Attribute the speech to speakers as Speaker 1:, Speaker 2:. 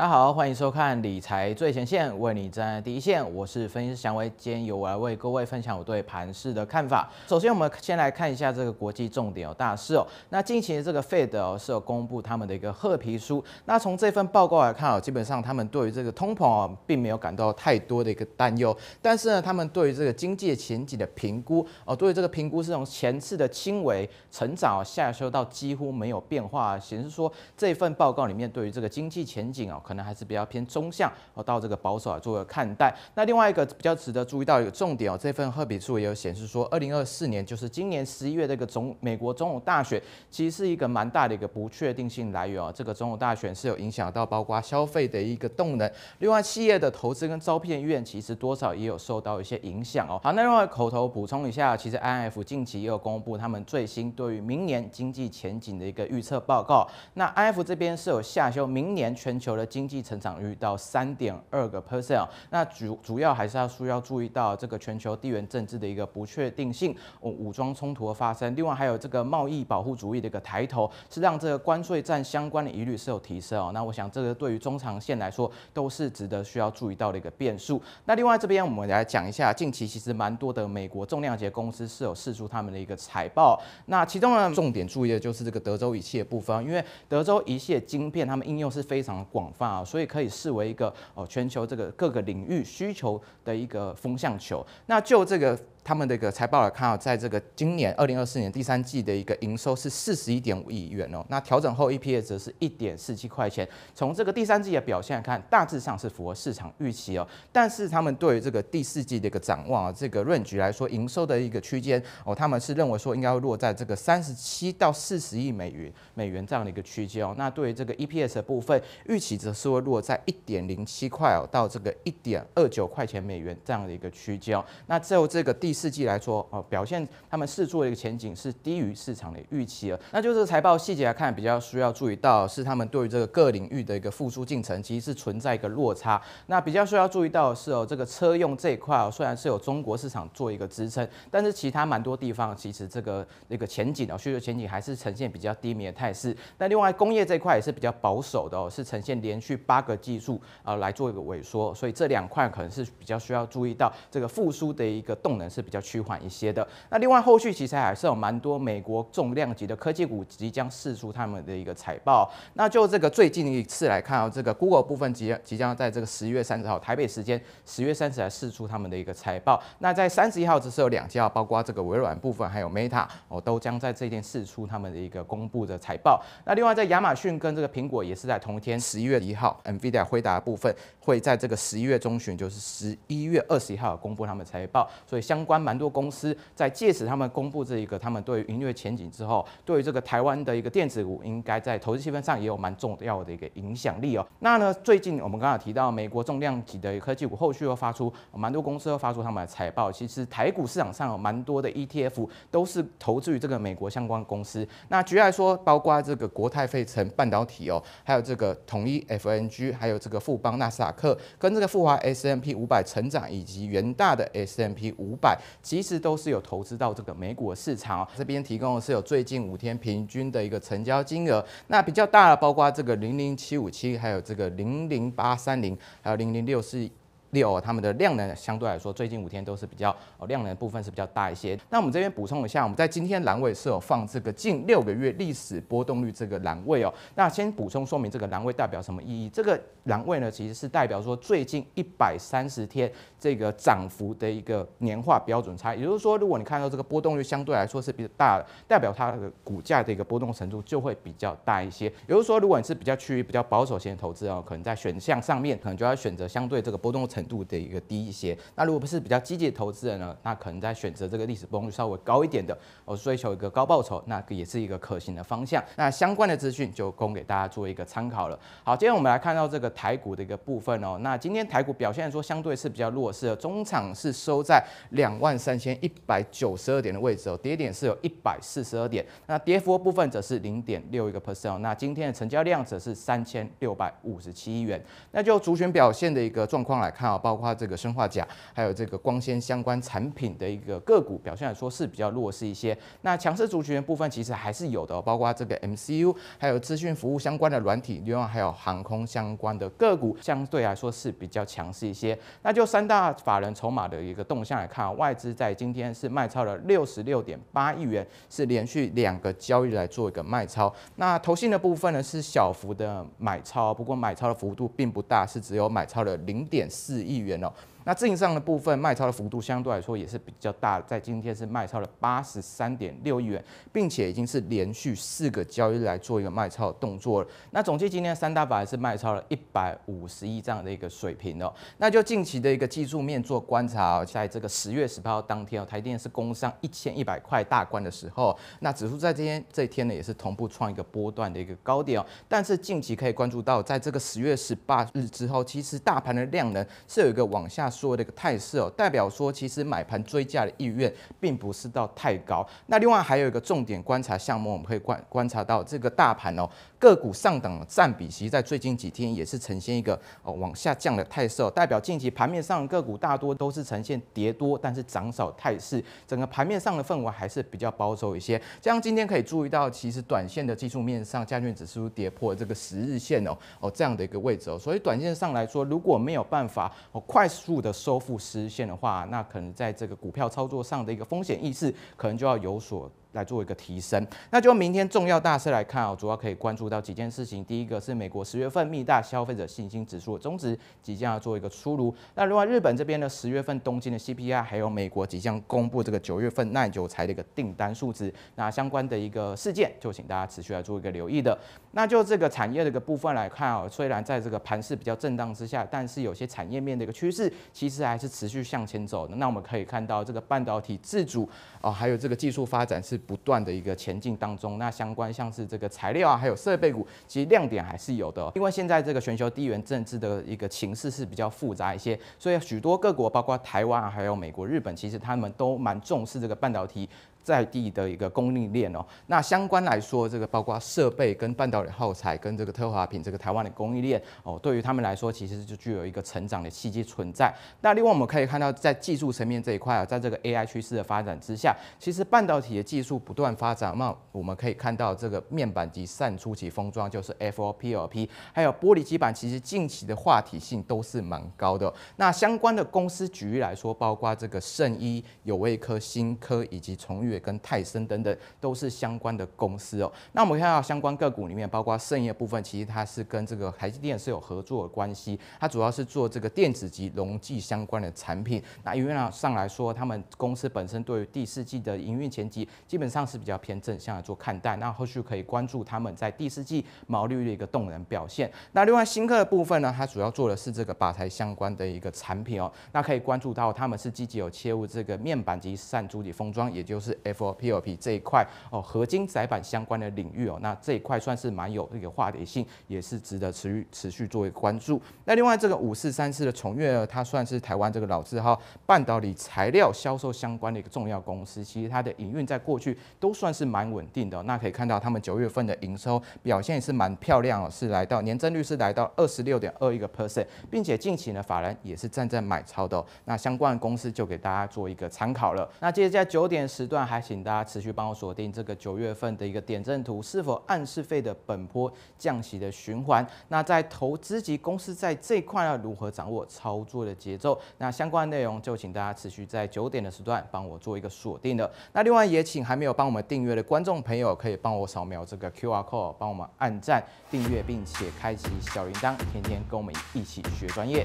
Speaker 1: 大家好，欢迎收看《理财最前线》，为你站在第一线。我是分析师祥威，今天由我来为各位分享我对盘市的看法。首先，我们先来看一下这个国际重点有大事哦。那近期的这个 Fed 哦是有公布他们的一个褐皮书。那从这份报告来看哦，基本上他们对于这个通膨哦并没有感到太多的一个担忧，但是呢，他们对于这个经济前景的评估哦，对于这个评估是从前次的轻微成长下修到几乎没有变化，显示说这份报告里面对于这个经济前景哦。可能还是比较偏中向，哦，到这个保守啊，做个看待。那另外一个比较值得注意到一个重点哦，这份赫比数也有显示说，二零二四年就是今年十一月的一个总美国总统大选，其实是一个蛮大的一个不确定性来源哦。这个总统大选是有影响到包括消费的一个动能，另外企业的投资跟招聘意愿其实多少也有受到一些影响哦。好，那另外口头补充一下，其实 I F 近期也有公布他们最新对于明年经济前景的一个预测报告。那 I F 这边是有下修明年全球的经经济成长率到三点二个 percent，那主主要还是要需要注意到这个全球地缘政治的一个不确定性，哦，武装冲突的发生，另外还有这个贸易保护主义的一个抬头，是让这个关税战相关的疑虑是有提升哦。那我想这个对于中长线来说都是值得需要注意到的一个变数。那另外这边我们来讲一下，近期其实蛮多的美国重量级公司是有释出他们的一个财报，那其中呢重点注意的就是这个德州仪器的部分，因为德州仪器的晶片它们应用是非常广泛。啊，所以可以视为一个哦，全球这个各个领域需求的一个风向球。那就这个。他们的一个财报来看啊，在这个今年二零二四年第三季的一个营收是四十一点五亿元哦，那调整后 EPS 则是一点四七块钱。从这个第三季的表现来看，大致上是符合市场预期哦。但是他们对于这个第四季的一个展望啊，这个润局来说，营收的一个区间哦，他们是认为说应该会落在这个三十七到四十亿美元美元这样的一个区间哦。那对于这个 EPS 的部分，预期则是会落在一点零七块哦到这个一点二九块钱美元这样的一个区间。哦。那最后这个第第四季来说，哦，表现他们四做的一个前景是低于市场的预期了。那就是财报细节来看，比较需要注意到是他们对于这个各领域的一个复苏进程，其实是存在一个落差。那比较需要注意到的是哦，这个车用这一块哦，虽然是有中国市场做一个支撑，但是其他蛮多地方其实这个一个前景哦，需求前景还是呈现比较低迷的态势。那另外工业这一块也是比较保守的哦，是呈现连续八个技术啊来做一个萎缩，所以这两块可能是比较需要注意到这个复苏的一个动能是。是比较趋缓一些的。那另外，后续其实还是有蛮多美国重量级的科技股即将释出他们的一个财报。那就这个最近一次来看，哦，这个 Google 部分即将即将在这个十一月三十号台北时间十月三十来释出他们的一个财报。那在三十一号只是有两家，包括这个微软部分，还有 Meta 哦，都将在这天释出他们的一个公布的财报。那另外，在亚马逊跟这个苹果也是在同一天，十一月一号。NVIDIA 回答部分会在这个十一月中旬，就是十一月二十一号公布他们财报。所以相关蛮多公司在借此他们公布这一个他们对营运前景之后，对于这个台湾的一个电子股，应该在投资气氛上也有蛮重要的一个影响力哦。那呢，最近我们刚刚提到美国重量级的科技股，后续又发出蛮多公司又发出他们的财报。其实台股市场上有蛮多的 ETF 都是投资于这个美国相关公司。那举例来说，包括这个国泰费城半导体哦，还有这个统一 FNG，还有这个富邦纳斯达克跟这个富华 SMP 五百成长，以及元大的 SMP 五百。其实都是有投资到这个美股的市场，这边提供的是有最近五天平均的一个成交金额，那比较大的包括这个零零七五七，还有这个零零八三零，还有零零六四。六，他们的量能相对来说，最近五天都是比较哦，量能部分是比较大一些。那我们这边补充一下，我们在今天栏位是有放这个近六个月历史波动率这个栏位哦。那先补充说明这个栏位代表什么意义？这个栏位呢，其实是代表说最近一百三十天这个涨幅的一个年化标准差。也就是说，如果你看到这个波动率相对来说是比较大的，代表它的股价的一个波动程度就会比较大一些。也就是说，如果你是比较趋于比较保守型的投资哦，可能在选项上面可能就要选择相对这个波动程。度的一个低一些，那如果不是比较积极的投资人呢，那可能在选择这个历史波动率稍微高一点的，我追求一个高报酬，那也是一个可行的方向。那相关的资讯就供给大家做一个参考了。好，今天我们来看到这个台股的一个部分哦，那今天台股表现说相对是比较弱势的，中场是收在两万三千一百九十二点的位置哦，跌点是有一百四十二点，那跌幅部分则是零点六一个 percent，那今天的成交量则是三千六百五十七亿元，那就主选表现的一个状况来看。啊，包括这个生化钾，还有这个光纤相关产品的一个个股表现来说是比较弱势一些。那强势族群的部分其实还是有的，包括这个 MCU，还有资讯服务相关的软体，另外还有航空相关的个股相对来说是比较强势一些。那就三大法人筹码的一个动向来看，外资在今天是卖超了六十六点八亿元，是连续两个交易来做一个卖超。那投信的部分呢是小幅的买超，不过买超的幅度并不大，是只有买超了零点四。亿元哦。那正上的部分卖超的幅度相对来说也是比较大，在今天是卖超了八十三点六亿元，并且已经是连续四个交易日来做一个卖超的动作了。那总计今天三大板是卖超了一百五十亿这样的一个水平哦。那就近期的一个技术面做观察，哦，在这个十月十八号当天哦，台电是攻上一千一百块大关的时候，那指数在今天这一天呢也是同步创一个波段的一个高点哦。但是近期可以关注到，在这个十月十八日之后，其实大盘的量能是有一个往下。说的一个态势哦，代表说其实买盘追价的意愿并不是到太高。那另外还有一个重点观察项目，我们可以观观察到这个大盘哦，个股上涨占比，其实在最近几天也是呈现一个哦往下降的态势哦，代表近期盘面上个股大多都是呈现跌多，但是涨少态势，整个盘面上的氛围还是比较保守一些。像今天可以注意到，其实短线的技术面上，证券指数跌破这个十日线哦哦这样的一个位置哦，所以短线上来说，如果没有办法哦快速的收复实现的话，那可能在这个股票操作上的一个风险意识，可能就要有所。来做一个提升。那就明天重要大事来看啊，主要可以关注到几件事情。第一个是美国十月份密大消费者信心指数的终值即将要做一个出炉。那另外日本这边的十月份东京的 CPI，还有美国即将公布这个九月份耐久材的一个订单数值。那相关的一个事件就请大家持续来做一个留意的。那就这个产业的一个部分来看啊，虽然在这个盘势比较震荡之下，但是有些产业面的一个趋势其实还是持续向前走的。那我们可以看到这个半导体自主啊，还有这个技术发展是。不断的一个前进当中，那相关像是这个材料啊，还有设备股，其实亮点还是有的。因为现在这个全球地缘政治的一个情势是比较复杂一些，所以许多各国，包括台湾啊，还有美国、日本，其实他们都蛮重视这个半导体。在地的一个供应链哦，那相关来说，这个包括设备跟半导体耗材跟这个特华品这个台湾的供应链哦，对于他们来说，其实就具有一个成长的契机存在。那另外我们可以看到，在技术层面这一块啊，在这个 AI 趋势的发展之下，其实半导体的技术不断发展，那我们可以看到这个面板及散出及封装就是 FOPLP，还有玻璃基板，其实近期的话题性都是蛮高的。那相关的公司举例来说，包括这个圣医、有为科、新科以及崇远。跟泰森等等都是相关的公司哦。那我们看到相关个股里面，包括盛业部分，其实它是跟这个台积电是有合作的关系，它主要是做这个电子级溶剂相关的产品。那营运上来说，他们公司本身对于第四季的营运前景基本上是比较偏正向来做看待。那后续可以关注他们在第四季毛利率的一个动能表现。那另外新客的部分呢，它主要做的是这个靶台相关的一个产品哦。那可以关注到他们是积极有切入这个面板及扇珠体封装，也就是。FOP p 这一块哦，合金载板相关的领域哦，那这一块算是蛮有这个话题性，也是值得持续持续作为关注。那另外这个五四三四的崇越，它算是台湾这个老字号，半导体材料销售相关的一个重要公司。其实它的营运在过去都算是蛮稳定的。那可以看到他们九月份的营收表现也是蛮漂亮哦，是来到年增率是来到二十六点二一个 percent，并且近期呢，法人也是站在买超的。那相关的公司就给大家做一个参考了。那接下在九点时段。还请大家持续帮我锁定这个九月份的一个点阵图，是否暗示费的本波降息的循环？那在投资级公司，在这一块要如何掌握操作的节奏？那相关内容就请大家持续在九点的时段帮我做一个锁定的。那另外也请还没有帮我们订阅的观众朋友，可以帮我扫描这个 Q R code，帮我们按赞订阅，并且开启小铃铛，天天跟我们一起学专业。